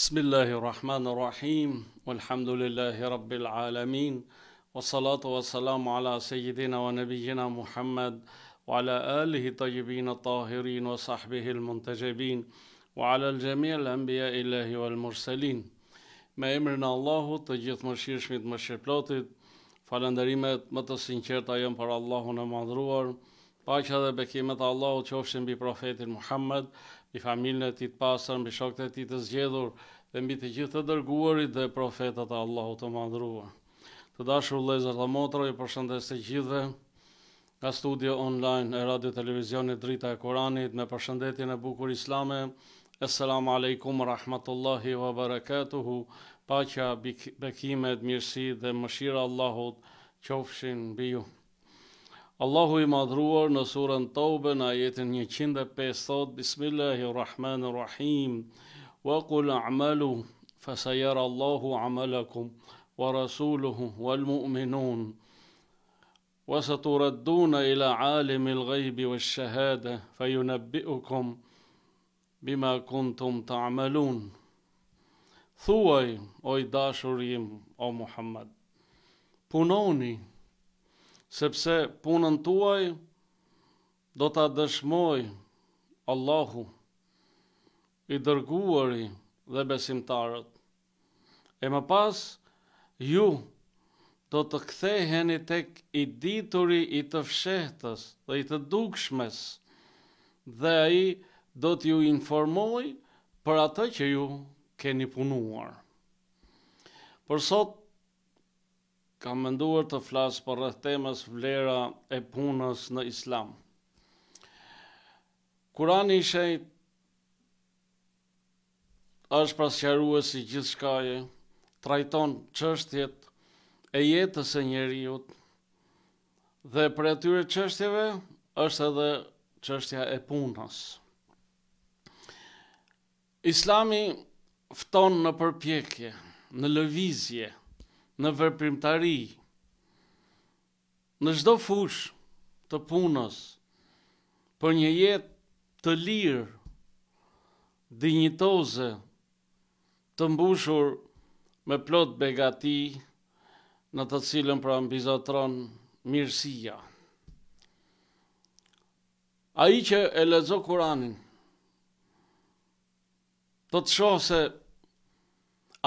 Bismillahi walhamdulillahi rabbil alamin, wa salatu wa salamu ala sejidina wa nabijina Muhammad, wa ala alihi tajibin atahirin wa sahbihi l-muntajibin, wa ala l-jamiya l-anbiya illahi wa l-mursalin. Me imrëna Allahu të gjithë më shirë më shirëplotit, falëndërimet më të sinqerta a jëmë për Allahu në madhruar, pa që dhe bekimet Allahu që ofshin bi profetin Muhammad, bi familën e ti të pasër, bi shokët e ti të zgjedhur, dhe mbi të gjithë të dërguarit dhe profetat e Allahut të madhruar. Të dashur vëllezër dhe motra, ju përshëndes të gjithëve nga studio online e Radio Televizionit Drita e Kuranit me përshëndetjen e bukur islame. Assalamu alaykum wa rahmatullahi wa barakatuh. Paqja, bekimet, mirësia dhe mëshira e Allahut qofshin mbi ju. Allahu i madhruar në surën Tobe në ajetin 105 thot Bismillahirrahmanirrahim. وقل اعملوا فسيرى الله عملكم ورسوله والمؤمنون وستردون الى عالم الغيب والشهاده فينبئكم بما كنتم تعملون ثوي o i او محمد o سبسه punoni, sepse punën tuaj i dërguari dhe besimtarët. E më pas, ju do të ktheheni tek i dituri i të fshehtës dhe i të dukshmes, dhe a i do t'ju informoj për atë që ju keni punuar. Për sot, kam mënduar të flasë për rëhtemës vlera e punës në islam. Kurani ishejt është pas qëruës i gjithë shkaje, trajton qështjet e jetës e njeriut, dhe për e tyre qështjeve është edhe qështja e punës. Islami fton në përpjekje, në lëvizje, në vërprimtari, në shdo fush të punës, për një jetë të lirë, dinjitoze, të mbushur me plot begati në të cilën pra mbizotron mirësia. A i që e lezo kuranin, të të shohë se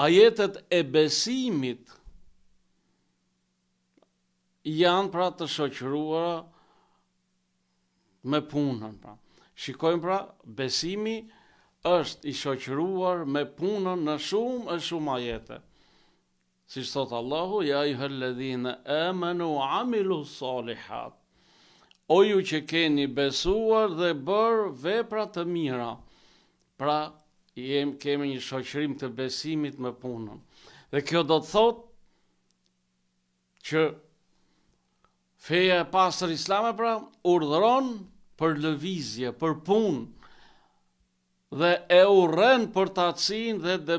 ajetet e besimit janë pra të shoqëruara me punën. Pra. Shikojmë pra besimi, besimi, është i shoqëruar me punën në shumë e shumë ajete. Si shtotë Allahu, ja i hëllëdhine, e më amilu salihat, o ju që keni besuar dhe bërë vepra të mira, pra jem, kemi një shoqërim të besimit me punën. Dhe kjo do të thotë që feja e pasër islamë pra urdhëron për lëvizje, për punë, dhe e uren për të atësin dhe dhe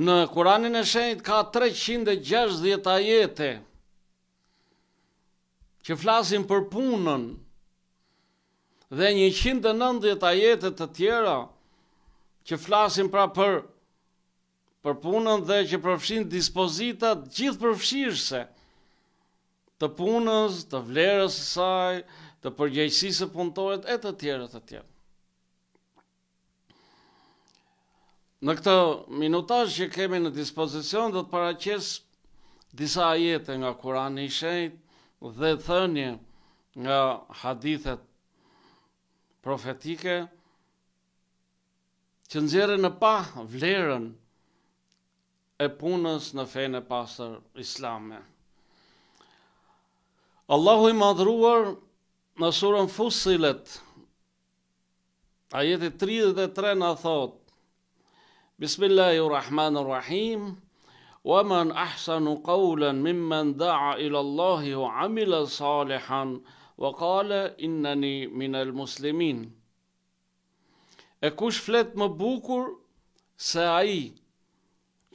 Në kuranin e shenjit ka 360 ajete që flasin për punën dhe 190 ajete të tjera që flasin pra për, për punën dhe që përfshin dispozitat gjithë përfshirëse të punës, të vlerës saj, të përgjegjësisë punëtorët e të tjerë të tjerë. Në këtë minutazh që kemi në dispozicion do të paraqes disa ajete nga Kurani i Shenjtë dhe thënie nga hadithet profetike që nxjerrën në pa vlerën e punës në fenë e pastër islame. Allahu i madhruar në surën fusilet, ajeti 33 në thot, Bismillahirrahmanirrahim, wa man ahsanu qawlan mimman da'a ila Allahi wa amila salihan, wa kale innani minal muslimin. E kush flet më bukur se ai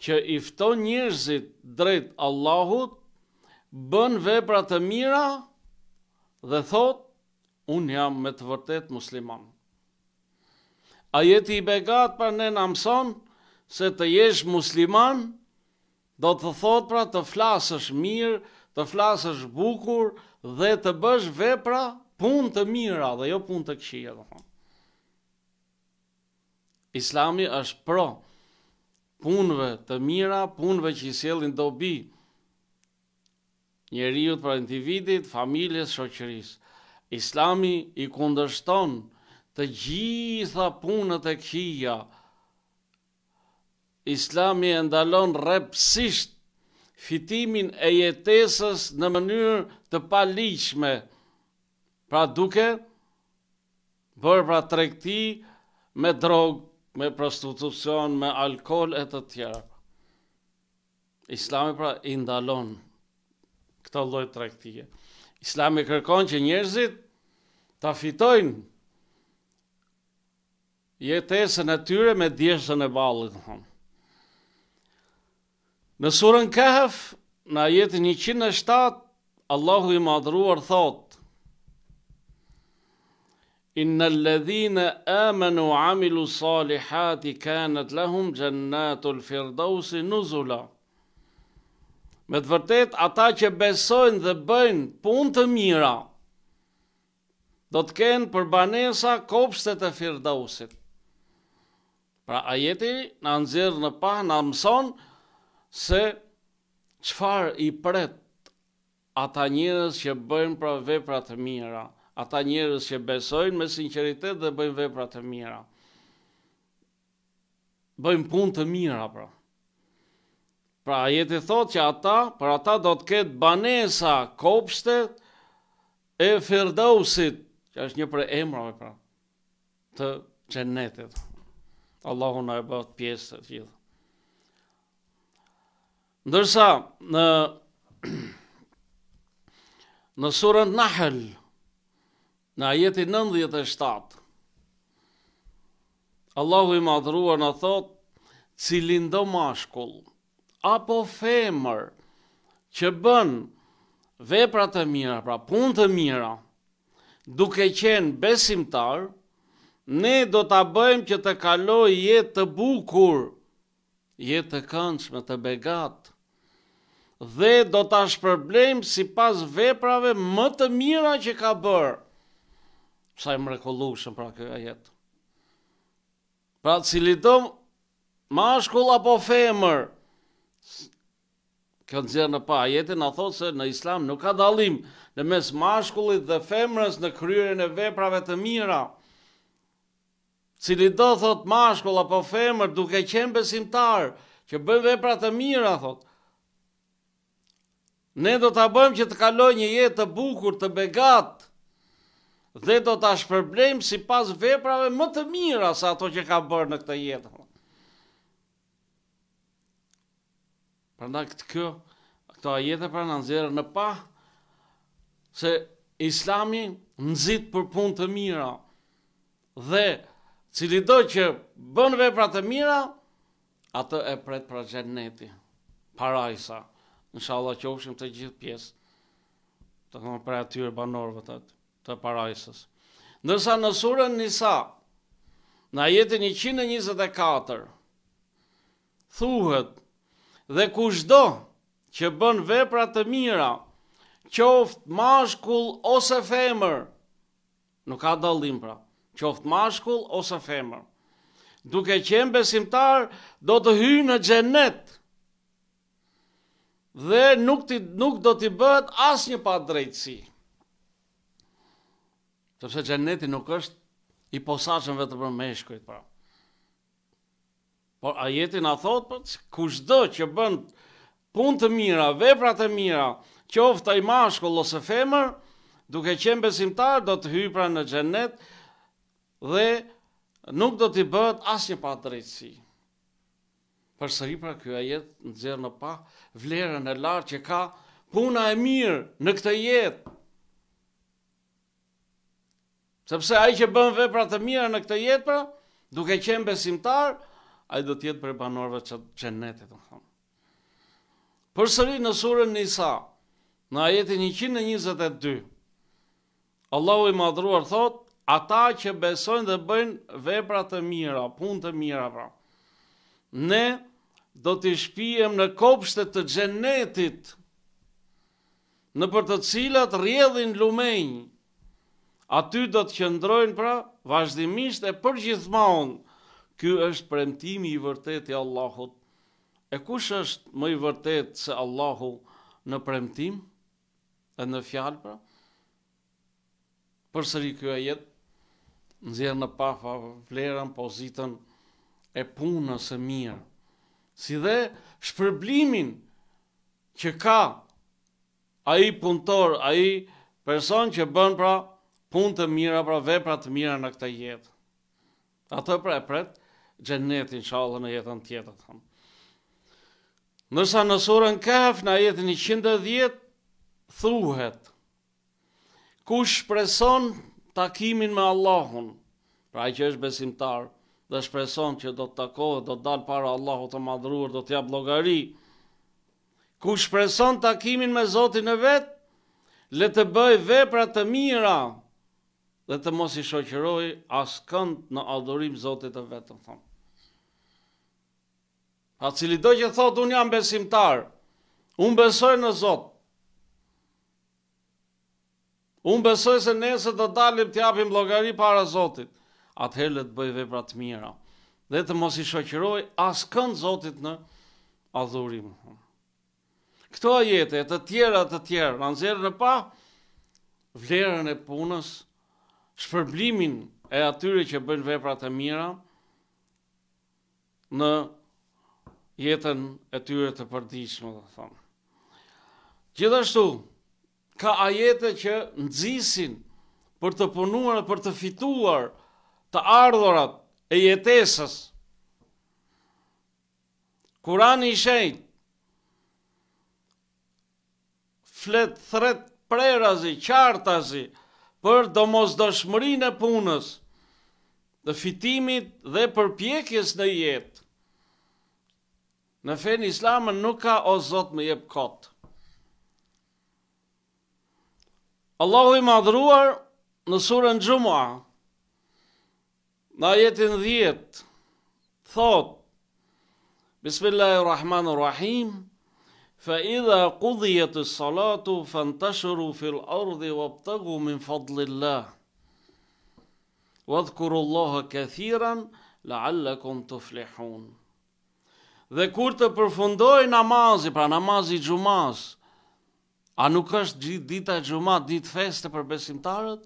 që i fton njerëzit drejt Allahut, bën vepra të mira dhe thot unë jam me të vërtet musliman. A jeti i begat për ne në mëson, se të jesh musliman, do të thot pra të flasësh mirë, të flasësh bukur, dhe të bësh vepra pun të mira dhe jo pun të këshia. Islami është pro punve të mira, punve që i sjellin dobi njeriu për individit, familjes, shoqërisë. Islami i kundërshton të gjitha punët e kia. Islami e ndalon repsisht fitimin e jetesës në mënyrë të paliqme. Pra duke, bërë pra trekti me drogë, me prostitucion, me alkohol e të tjera. Islami pra i ndalon këta lloj traktike. Islami kërkon që njerëzit ta fitojnë jetesën e tyre me djeshën e vallit, Në surën Kahf, në ajetin 107, Allahu i madhruar thot: Inna alladhina amanu amilu salihati kanat lahum jannatul firdausi nuzula. Me të vërtet, ata që besojnë dhe bëjnë punë të mira, do të kenë për banesa kopshtet e firdausit. Pra ajeti në nëzirë në pa, në mëson se qëfar i pret ata njërës që bëjnë pra vepra të mira, ata njërës që besojnë me sinceritet dhe bëjnë vepra të mira. Bëjnë punë të mira, pra. Pra jeti thot që ata, pra ata do të ketë banesa kopste e firdausit, që është një për emrave pra, të qenetit. Allahu në e bëtë pjesë të gjithë. Ndërsa, në, në surën Nahel, në ajeti 97, Allahu i madhruar në thot, cilin do mashkullë, apo femër që bën vepra të mira, pra punë të mira, duke qenë besimtar, ne do ta bëjmë që të kalojë jetë të bukur, jetë të këndshme, të begat. Dhe do ta shpërblejmë sipas veprave më të mira që ka bër. Sa i mrekullueshëm pra kjo jetë. Pra cili do mashkull apo femër, këtë zjerë në pa, jetin a thotë se në islam nuk ka dalim në mes mashkullit dhe femrës në kryerin e veprave të mira, cili do thot mashkull apo femër duke qenë besimtar, që bëjmë vepra të mira, thot. Ne do të bëjmë që të kaloj një jetë të bukur, të begat, dhe do të ashpërblejmë si pas veprave më të mira sa ato që ka bërë në këtë jetë. Përnda këtë kjo, këto ajete për në nëzirë në pa, se islami nëzit për pun të mira, dhe cili do që bën vepra të mira, atë e pret para gjenneti, parajsa, në shalla që ushim të gjithë pjesë, të këmë pra atyre banorëve të, parajsës. Nërsa në surën njësa, në jetin 124, thuhet, dhe kushdo që bën vepra të mira, qoft mashkull ose femër, nuk ka dallim pra, qoft mashkull ose femër. Duke qenë besimtar, do të hyjë në xhenet. Dhe nuk ti nuk do t'i bëhet asnjë padrejtësi. Sepse xheneti nuk është i posaçëm vetëm për meshkujt, pra. Por a jeti na thot, po kushdo që bën punë të mira, vepra të mira, qoftë ai mashkull ose femër, duke qenë besimtar do të hyjë pra në xhenet dhe nuk do t'i bëhet asnjë padrejtësi. Për sëri pra kjo ajet në zërë në pa vlerën e lartë që ka puna e mirë në këtë jetë. Sepse ai që bën vepra të mira në këtë jetë pra, duke qenë besimtar, i do të jetë për banorëve të xhenetit, Për të thonë. Përsëri në surën Nisa, në ajetin 122. Allahu i madruar thot, ata që besojnë dhe bëjnë vepra të mira, punë të mira pra. Ne do të shpijem në kopshtet të xhenetit në për të cilat rjedhin lumej. aty do të qëndrojnë pra vazhdimisht e përgjithmonë Ky është premtimi i vërtetë i Allahut. E kush është më i vërtetë se Allahu në premtim e në fjalë pra? Përsëri ky ajet nxjerr në pa vlerën pozitën e punës së mirë, si dhe shpërblimin që ka ai punëtor, ai person që bën pra punë të mira, pra vepra të mira në këtë jetë. Ato pra e pretë gjennetin inshallah, në jetën tjetët. Nërsa në surën kaf në jetën 110, thuhet, ku shpreson takimin me Allahun, pra i që është besimtar, dhe shpreson që do të takohet, do të dalë para Allahut të madhruar, do të jabë logari, ku shpreson takimin me Zotin e vetë, le të bëj vepra të mira dhe të mos i shoqëroj asë kënd në adhurim Zotit të vetëm thonë. A cili do që thot, unë jam besimtar, unë besoj në Zot, unë besoj se nëse të dalim të japim logari para Zotit, atëherë le të bëj vepra të mira, dhe të mos i shoqëroj asë Zotit në adhurim. Këto ajete, të tjera, të tjera, në nëzirë në pa, vlerën e punës, shpërblimin e atyre që bëjnë vepra të mira, në jetën e tyre të përdiqme, dhe thonë. Gjithashtu, ka ajete që nëzisin për të punuar për të fituar të ardhorat e jetesës. Kurani i shenjtë fletë thret prerazi, qartazi, për do mos dëshmërin e punës, dhe fitimit dhe përpjekjes në jetë. Në fenë islamën nuk ka o zot më jep kot. Allahu i madhruar në surën Gjumua, në ajetin 10, thot, Bismillahirrahmanirrahim, fa idha qudhiyat as-salatu fantashiru fil ardi wabtaghu min fadlillah. Wadhkuru Allaha kathiran la'allakum tuflihun. Dhe kur të përfundoj namazi, pra namazi gjumas, a nuk është gjithë dita gjumat, ditë feste për besimtarët?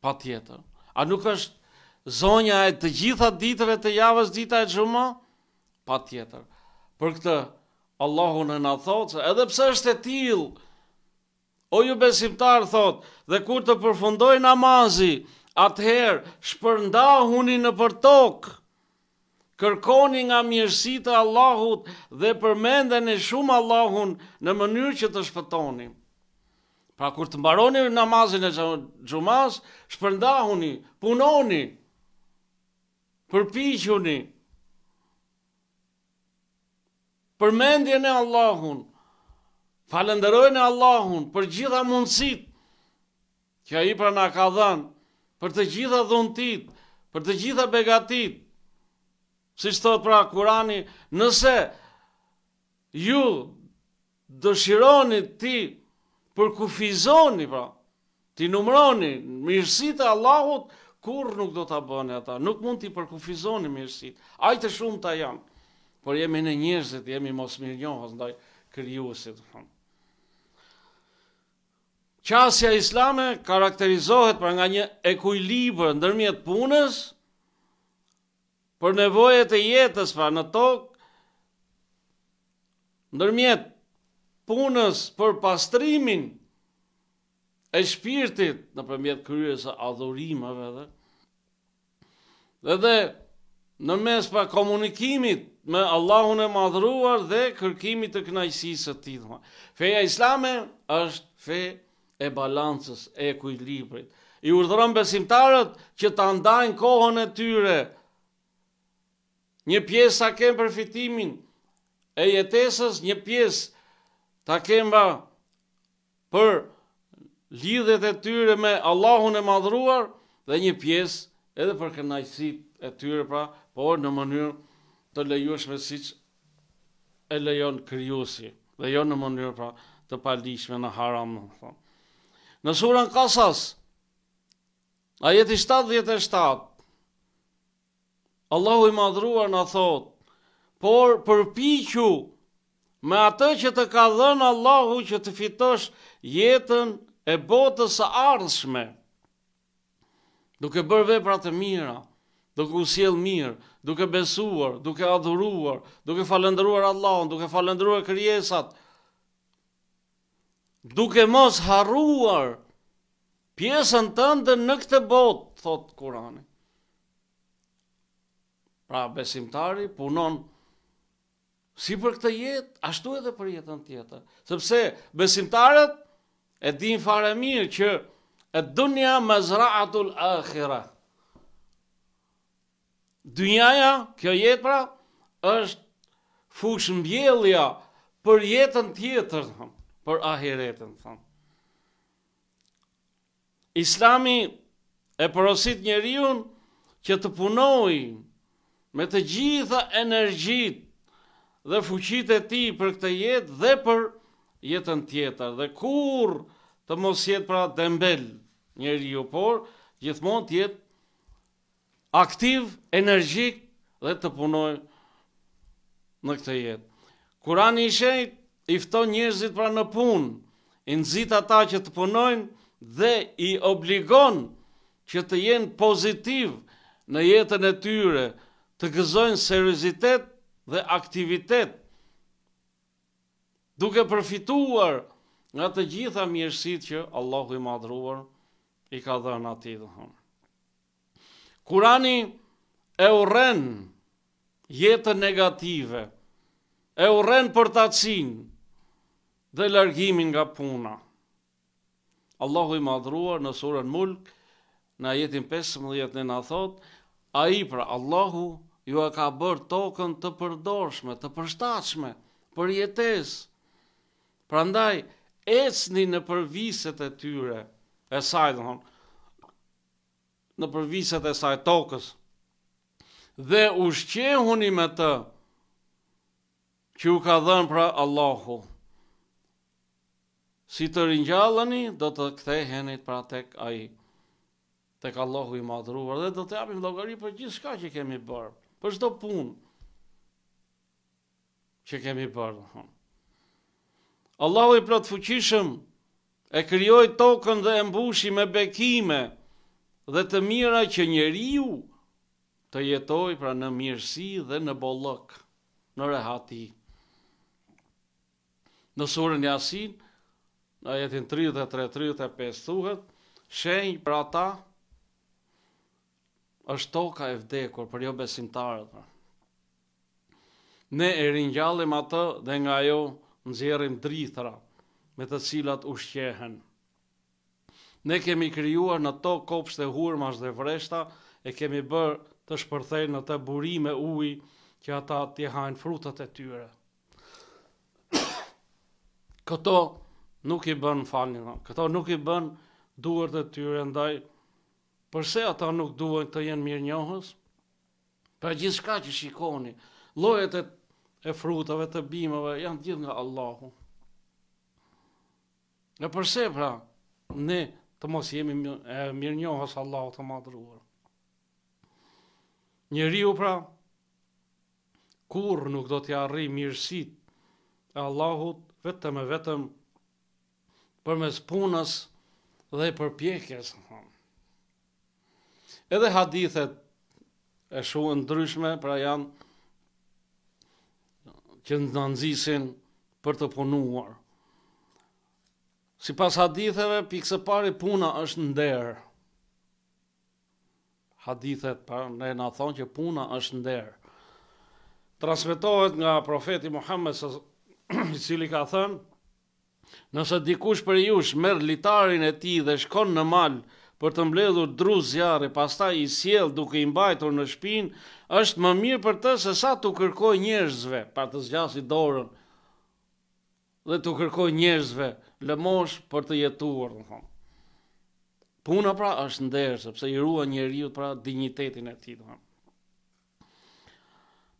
Pa tjetër. A nuk është zonja e të gjitha ditëve të javës dita e gjuma? Pa tjetër. Për këtë, Allahu në në thotë, edhe pse është e tilë, o ju besimtarë thotë, dhe kur të përfundoj namazi, atëherë shpërndahuni në për tokë, kërkoni nga mjërësitë e Allahut dhe përmendeni shumë Allahun në mënyrë që të shpëtoni. Pra kur të mbaroni namazin e xhumas, shpërndahuni, punoni, përpiquni. Përmendjen e Allahut. e Allahun për gjitha mundësitë që ai pranë ka dhënë, për të gjitha dhuntit, për të gjitha begatit. Si që thot pra kurani, nëse ju dëshironi ti përkufizoni pra, ti numroni mirësit e Allahut, kur nuk do të bëni ata, nuk mund ti përkufizoni mirësit, ajte shumë të janë, por jemi në njërzit, jemi mos mirë njohës, ndaj kërjusit. Qasja islame karakterizohet për nga një ekuilibër në dërmjet punës, për nevojët e jetës pra në tokë, nërmjet punës për pastrimin e shpirtit në përmjet kryes e adhurimave dhe, dhe dhe në mes pa komunikimit me Allahun e madhruar dhe kërkimit të knajsisë të tithma. Feja islame është fej e balancës, e kujlibrit. I urdhëron besimtarët që të ndajnë kohën e tyre, një pjesë ta kemë përfitimin e jetesës, një pjesë ta kemë për lidhet e tyre me Allahun e madhruar, dhe një pjesë edhe për kënajësit e tyre pra, por në mënyrë të lejushme si e lejon kryusi, dhe jo në mënyrë pra të palishme në haram. Në, në surën kasas, ajeti 77, Allahu i madhruar në thot, por përpichu me atë që të ka dhenë Allahu që të fitosh jetën e botës ardhshme, duke bërë vepra të mira, duke usiel mirë, duke besuar, duke adhuruar, duke falendruar Allahun, duke falendruar kërjesat, duke mos harruar pjesën tënde në këtë botë, thot Kurani. Pra besimtari punon si për këtë jetë, ashtu edhe për jetën tjetër. Sepse besimtarët e din fare mirë që e dunja me zraatul akhira. Dunjaja, kjo jetë pra, është fush mbjellja për jetën tjetër, për ahiretën, thonë. Islami e porosit njeriun që të punojnë me të gjitha energjit dhe fuqit e ti për këtë jetë dhe për jetën tjetër, dhe kur të mos jetë pra dëmbel njëri ju por, gjithmon të jetë aktiv, energjik dhe të punoj në këtë jetë. Kurani i shenjt, i fton pra në punë, i nëzit ata që të punojnë dhe i obligon që të jenë pozitiv në jetën e tyre, të gëzojnë seriozitet dhe aktivitet duke përfituar nga të gjitha mjërësit që Allahu i madhruar i ka dhe në ati dhe hëmë. Kurani e uren jetën negative, e uren për të atësin dhe lërgimin nga puna. Allahu i madhruar në surën mulk, në jetin 15 në në thotë, A i pra, Allahu ju e ka bërë tokën të përdorshme, të përshtachme, për jetes. Pra ndaj, ecni në përviset e tyre, e sajtë, në, në përviset e saj tokës, dhe ushqehuni me të, që ju ka dhenë pra Allahu. Si të rinjallëni, do të ktheheni pra tek a i të ka Allahu i madhruar, dhe do të japim logari për gjithë shka që kemi bërë, për shdo punë që kemi bërë. Allahu i plot fuqishëm e kryoj tokën dhe embushi me bekime dhe të mira që njeriu të jetoj pra në mirësi dhe në bollëk, në rehati. Në surën jasin, në jetin 33-35 thuhet, shenjë për ata, është toka e vdekur për jo besimtarët. Pra. Ne e ringjallim atë dhe nga jo nëzjerim drithra me të cilat shqehen. Ne kemi kryuar në to kopsht e hurmash dhe vreshta e kemi bërë të shpërthej në të burime uj që ata t'i hajnë frutët e tyre. Këto nuk i bën falinë, këto nuk i bën duart e tyre ndaj Përse ata nuk duen të jenë mirë njohës? Për gjithë shka që shikoni, lojet e, e frutave, të bimave, janë gjithë nga Allahu. E përse pra, ne të mos jemi mirë, njohës Allahu të madruar. Një pra, kur nuk do t'ja rri mirësit e Allahut, vetëm e vetëm për mes punës dhe për pjekjes në hamë. Edhe hadithet e shohën ndryshme, pra janë që në nëndzisin për të punuar. Si pas haditheve, pikse pari puna është nderë. Hadithet, pra ne në thonë që puna është nderë. Transmetohet nga profeti Muhammed së i cili ka thënë, nëse dikush për jush merë litarin e ti dhe shkon në malë, për të mbledhur dru zjarë, pasta i siel duke i mbajtur në shpin, është më mirë për të se sa të kërkoj njërzve, pa të zgjasi dorën, dhe të kërkoj njërzve, lëmosh për të jetuar, Puna pra është ndërë, sepse i ruan njeriu pra dignitetin e tij.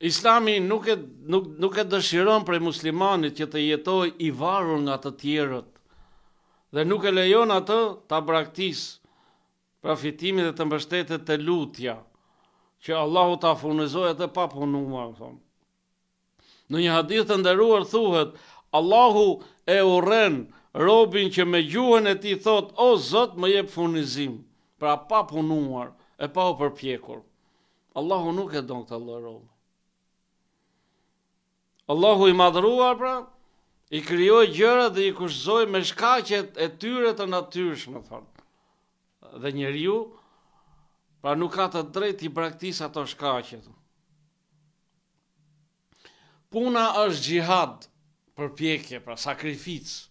Islami nuk e nuk nuk e dëshiron për muslimanit që të jetojë i varur nga të tjerët dhe nuk e lejon atë ta braktisë përfitimit dhe të mbështetet të lutja, që Allahu ta furnizoj e të pa thonë. Në një hadith të ndëruar thuhet, Allahu e uren robin që me gjuhën e ti thot, o zot më jep furnizim, pra pa punuar e pa u përpjekur. Allahu nuk e donë këtë lërë robin, Allahu i madhruar pra, i kryoj gjërë dhe i kushzoj me shkacet e tyre të natyrshme, thonë dhe njeriu pra nuk ka të drejtë i praktikojë ato shkaqe. Puna është xhihad, përpjekje, pra sakrificë.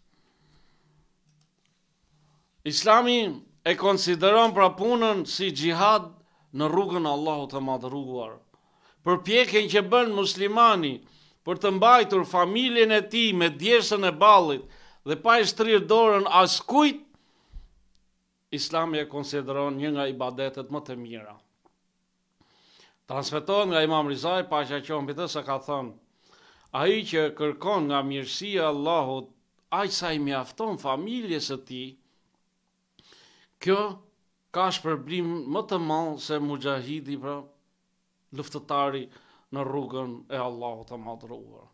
Islami e konsideron pra punën si gjihad në rrugën e Allahut të madh rruguar. Përpjekjen që bën muslimani për të mbajtur familjen e tij me djesën e ballit dhe pa e shtrirë dorën as kujt islami e konsideron një nga ibadetet më të mira. Transmeton nga Imam Rizaj, që qon mbi të se ka thënë: Ai që kërkon nga mirësia e Allahut, aq sa i mjafton familjes së tij, kjo ka shpërblim më të madh se mujahidi pra luftëtari në rrugën e Allahut të madhruar.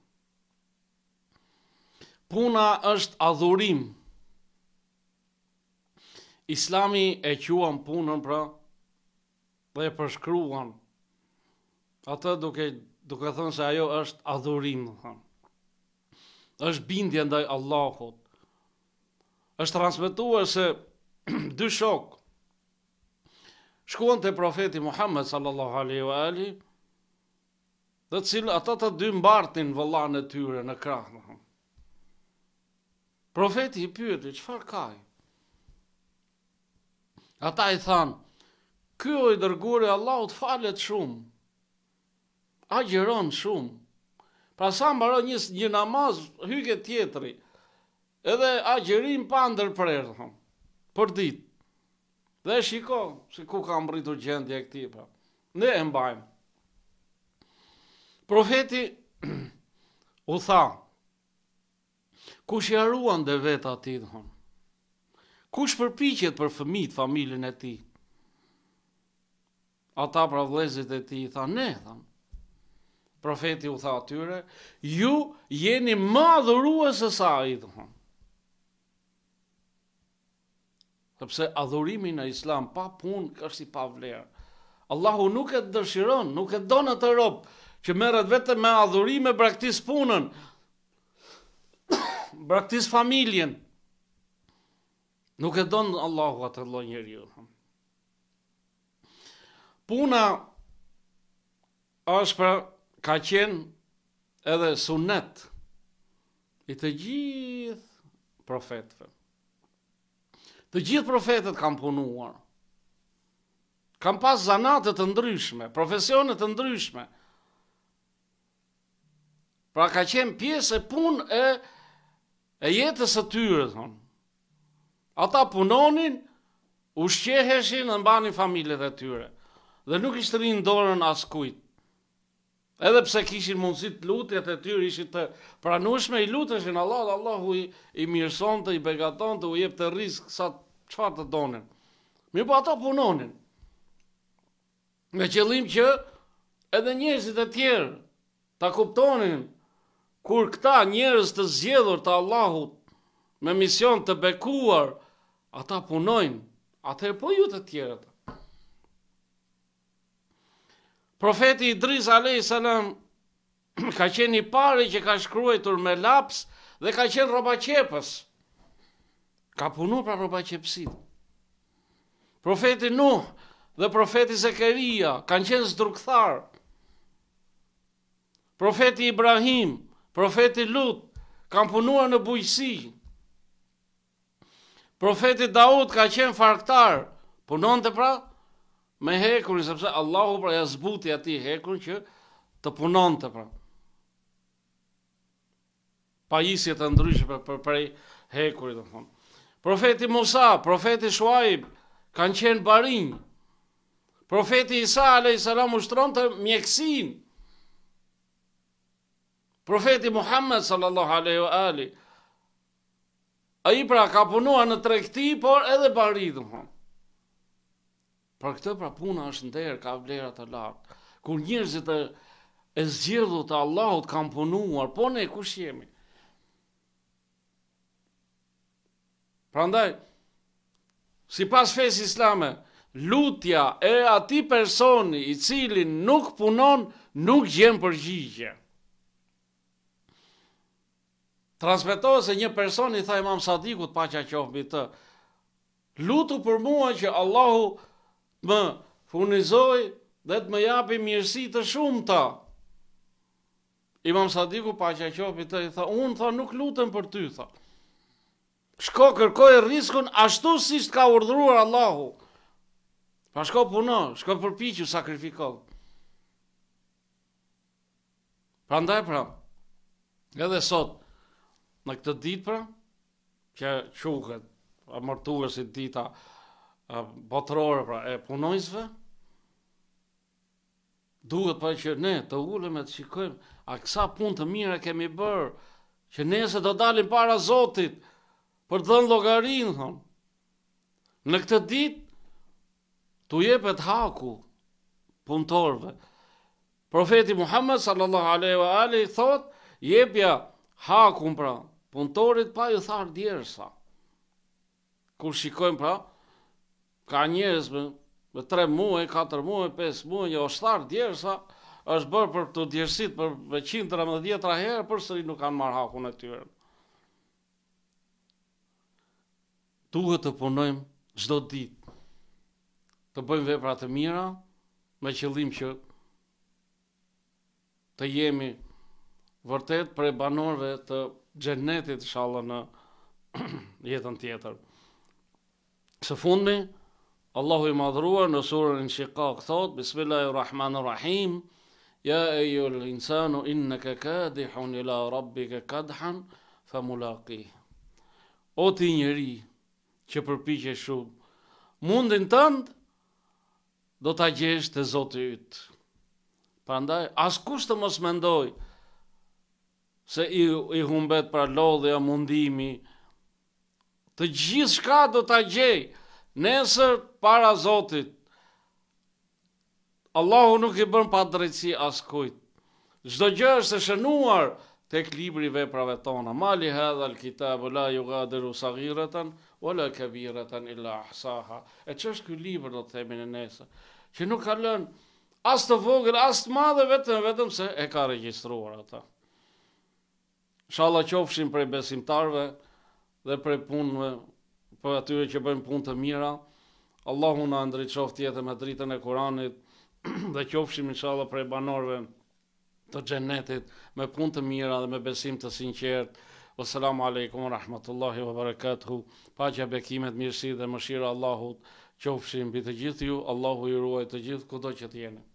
Puna është adhurim, Islami e quan punën pra dhe e përshkruan atë duke duke thënë se ajo është adhurim, do thënë. Është bindje ndaj Allahut. Është transmetuar se dy shok shkuan te profeti Muhammed sallallahu alaihi wa ali dhe të cilë ata të dy mbartin vëllanë tyre në krahë. Profeti i pyrë, qëfar farë kaj? Ata i thanë, kjo i dërgurë e Allah të falet shumë, a shumë, pra sa më një një namaz hyke tjetëri, edhe a gjërim pa ndër për erë, për ditë, dhe shiko, se ku kam mbritur gjendje e këti, pra. ne e mbajmë. Profeti u tha, ku shjaruan dhe vetë ati, Kush përpiqet për fëmijët, familjen e tij? Ata pra vëllezërit e tij thanë, ne thanë. Profeti u tha atyre, ju jeni më adhuruës se sa ai thonë. Sepse adhurimi në Islam pa punë është i pa vlerë. Allahu nuk e dëshiron, nuk e don atë rob që merret vetëm me adhurim e braktis punën. braktis familjen, Nuk e donë Allahu atë Allah njëri ju. Puna është pra ka qenë edhe sunet i të gjithë profetëve. Të gjithë profetët kam punuar. Kam pas zanatët të ndryshme, profesionët të ndryshme. Pra ka qenë pjesë e punë e, e jetës e tyre, thonë. Ata punonin, ushqeheshin dhe mbanin familjet e tyre. Dhe nuk ishtë rinë dorën as kujt. Edhe pse kishin mundësit lutjet e tyre, ishtë të pranushme, i lutëshin Allah, Allah hu i mirëson të, i begaton të, u jep të riskë sa qëfar të donin. Mi po ata punonin. Me qëllim që edhe njerëzit e tjerë të kuptonin kur këta njërës të zjedhur të Allahut me mision të bekuar, ata punojnë, atë e po ju të tjerët. Profeti Idris a.s. ka qenë i pari që ka shkruajtur me laps dhe ka qenë roba qepës. Ka punu pra roba Profeti Nuh dhe profeti Zekeria kanë qenë zdrukthar. Profeti Ibrahim, profeti Lut, kanë punuar në bujësijë. Profetit Daud ka qenë farktar, punon të pra me hekurin, sepse Allahu pra ja zbuti ati hekurin që të punon pra. të pra. Pa isje të ndryshë për, për prej hekurin të punon. Profeti Musa, profeti Shuaib, kanë qenë barinjë. Profeti Isa, ale i salam, të mjekësinë. Profeti Muhammed, sallallahu aleyhu aleyhu, A i pra ka punua në trekti, por edhe pa rridhën. Për këtë pra puna është në tërë, ka vlerat të lartë. Kur njërëzit e, e të Allahut kam punuar, po ne kush jemi. Pra ndaj, si pas fes islame, lutja e ati personi i cili nuk punon, nuk gjemë përgjigje transmetohet se një person i tha Imam Sadikut paqja qof mbi të. Lutu për mua që Allahu më furnizoj dhe të më japi mirësi të shumta. Imam Sadiku paqja qof mbi të i tha, "Unë tha nuk lutem për ty," tha. Shko kërkoj riskun ashtu si shtë ka urdhruar Allahu. Pa shko puno, shko përpiqu, sakrifiko. Prandaj pra, edhe sot, Në këtë ditë pra, që quket, mërtuve dita botërore pra, e punojzve, duhet pa që ne të ulem e të shikojmë, a kësa punë të mire kemi bërë, që ne se të dalim para Zotit, për dhënë logarinë, thonë. Në këtë ditë, të jepet haku punëtorve. Profeti Muhammed sallallahu alaihi wa alihi thot, jepja hakun pra Puntorit pa ju tharë djerësa. Kur shikojmë pra, ka njerës me, me tre muaj, katër muaj, pes muaj, jo është tharë djerësa, është bërë për të djersit për me qindra më djetra herë, për sëri nuk kanë marë hakun në tyre. Tuhë të punojmë gjdo ditë, të bëjmë vepra të mira, me qëllim që të jemi vërtet për e banorve të gjennetit shalla në jetën tjetër. Së fundmi, Allahu i madhruar në surën në shika këthot, Bismillahirrahmanirrahim, Ja e ju l'insanu inne ke kadihun ila rabbi ke kadhan, fa mulaki. O ti njëri që përpiqe shumë, mundin tëndë do të gjesh të zotë ytë. Pandaj, as të mos mendoj, se i, i humbet pra lodhja, mundimi, të gjithë shka do të gjej, nesër para Zotit, Allahu nuk i bën pa drejtësi askujt. Çdo gjë është e shënuar tek libri i veprave tona. Mali hadha kitabu la yughadiru saghiratan wala kabiratan illa ahsaha. E është kjo libër do të themin në nesër? Që nuk ka lënë as të vogël, as të madhe vetëm vetëm se e ka regjistruar ata. Shalla qofshin prej besimtarve dhe prej punëve për atyre që bëjmë punë të mira. Allahu na ndriçoft jetën me dritën e Kuranit dhe qofshim inshallah prej banorëve të xhenetit me punë të mira dhe me besim të sinqert. Wassalamu alaikum barakatuhu, pa që bekimet mirësi dhe mëshira Allahut qofshin mbi të gjithë ju. Allahu ju ruaj të gjithë kudo që të jeni.